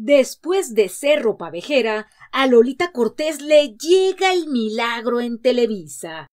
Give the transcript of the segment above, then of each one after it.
Después de ser vejera, a Lolita Cortés le llega el milagro en Televisa.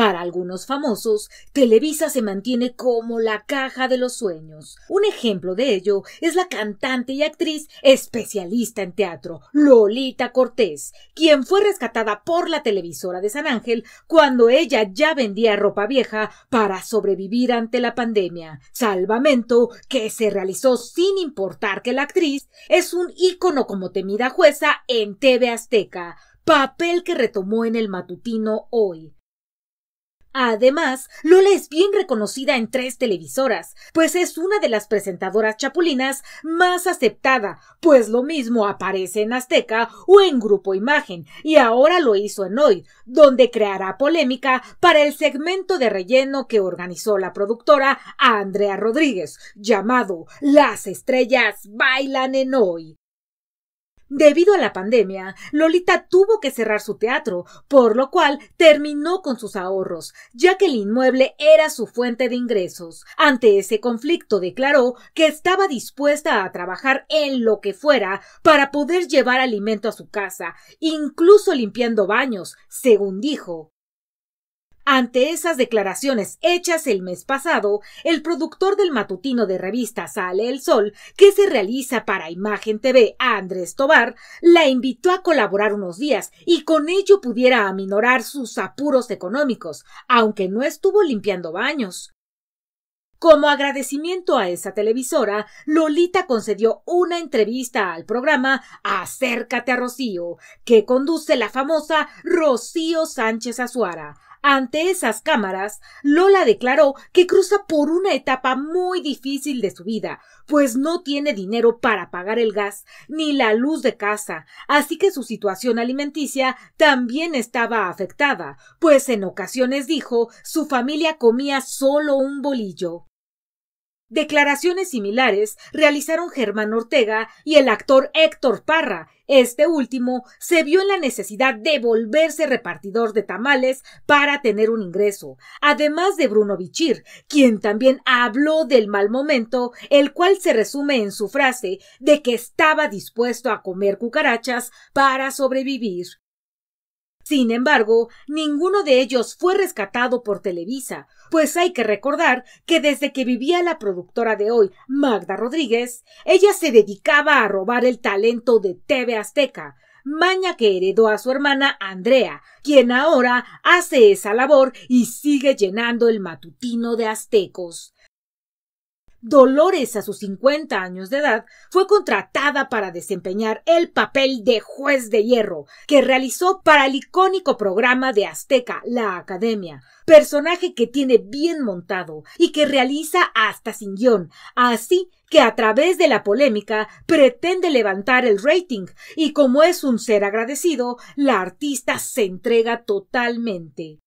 Para algunos famosos, Televisa se mantiene como la caja de los sueños. Un ejemplo de ello es la cantante y actriz especialista en teatro, Lolita Cortés, quien fue rescatada por la televisora de San Ángel cuando ella ya vendía ropa vieja para sobrevivir ante la pandemia. Salvamento que se realizó sin importar que la actriz es un ícono como temida jueza en TV Azteca, papel que retomó en el matutino hoy. Además, Lola es bien reconocida en tres televisoras, pues es una de las presentadoras chapulinas más aceptada, pues lo mismo aparece en Azteca o en Grupo Imagen, y ahora lo hizo en Hoy, donde creará polémica para el segmento de relleno que organizó la productora Andrea Rodríguez, llamado Las estrellas bailan en Hoy. Debido a la pandemia, Lolita tuvo que cerrar su teatro, por lo cual terminó con sus ahorros, ya que el inmueble era su fuente de ingresos. Ante ese conflicto declaró que estaba dispuesta a trabajar en lo que fuera para poder llevar alimento a su casa, incluso limpiando baños, según dijo. Ante esas declaraciones hechas el mes pasado, el productor del matutino de revista Sale el Sol, que se realiza para Imagen TV, a Andrés Tobar, la invitó a colaborar unos días y con ello pudiera aminorar sus apuros económicos, aunque no estuvo limpiando baños. Como agradecimiento a esa televisora, Lolita concedió una entrevista al programa Acércate a Rocío, que conduce la famosa Rocío Sánchez Azuara, ante esas cámaras, Lola declaró que cruza por una etapa muy difícil de su vida, pues no tiene dinero para pagar el gas ni la luz de casa, así que su situación alimenticia también estaba afectada, pues en ocasiones dijo su familia comía solo un bolillo. Declaraciones similares realizaron Germán Ortega y el actor Héctor Parra. Este último se vio en la necesidad de volverse repartidor de tamales para tener un ingreso, además de Bruno Bichir, quien también habló del mal momento, el cual se resume en su frase de que estaba dispuesto a comer cucarachas para sobrevivir. Sin embargo, ninguno de ellos fue rescatado por Televisa, pues hay que recordar que desde que vivía la productora de hoy, Magda Rodríguez, ella se dedicaba a robar el talento de TV Azteca, maña que heredó a su hermana Andrea, quien ahora hace esa labor y sigue llenando el matutino de aztecos. Dolores, a sus 50 años de edad, fue contratada para desempeñar el papel de juez de hierro que realizó para el icónico programa de Azteca, La Academia, personaje que tiene bien montado y que realiza hasta sin guión, así que a través de la polémica pretende levantar el rating y como es un ser agradecido, la artista se entrega totalmente.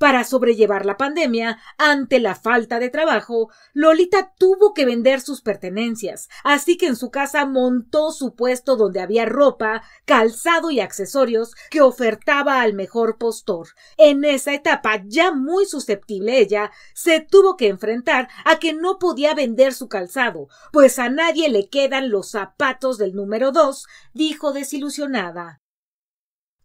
Para sobrellevar la pandemia, ante la falta de trabajo, Lolita tuvo que vender sus pertenencias, así que en su casa montó su puesto donde había ropa, calzado y accesorios que ofertaba al mejor postor. En esa etapa, ya muy susceptible ella, se tuvo que enfrentar a que no podía vender su calzado, pues a nadie le quedan los zapatos del número dos, dijo desilusionada.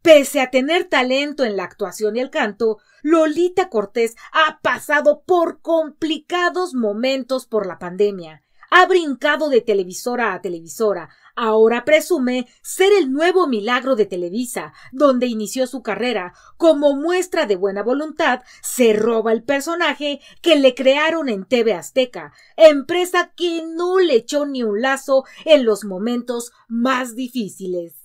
Pese a tener talento en la actuación y el canto, Lolita Cortés ha pasado por complicados momentos por la pandemia. Ha brincado de televisora a televisora. Ahora presume ser el nuevo milagro de Televisa, donde inició su carrera. Como muestra de buena voluntad, se roba el personaje que le crearon en TV Azteca, empresa que no le echó ni un lazo en los momentos más difíciles.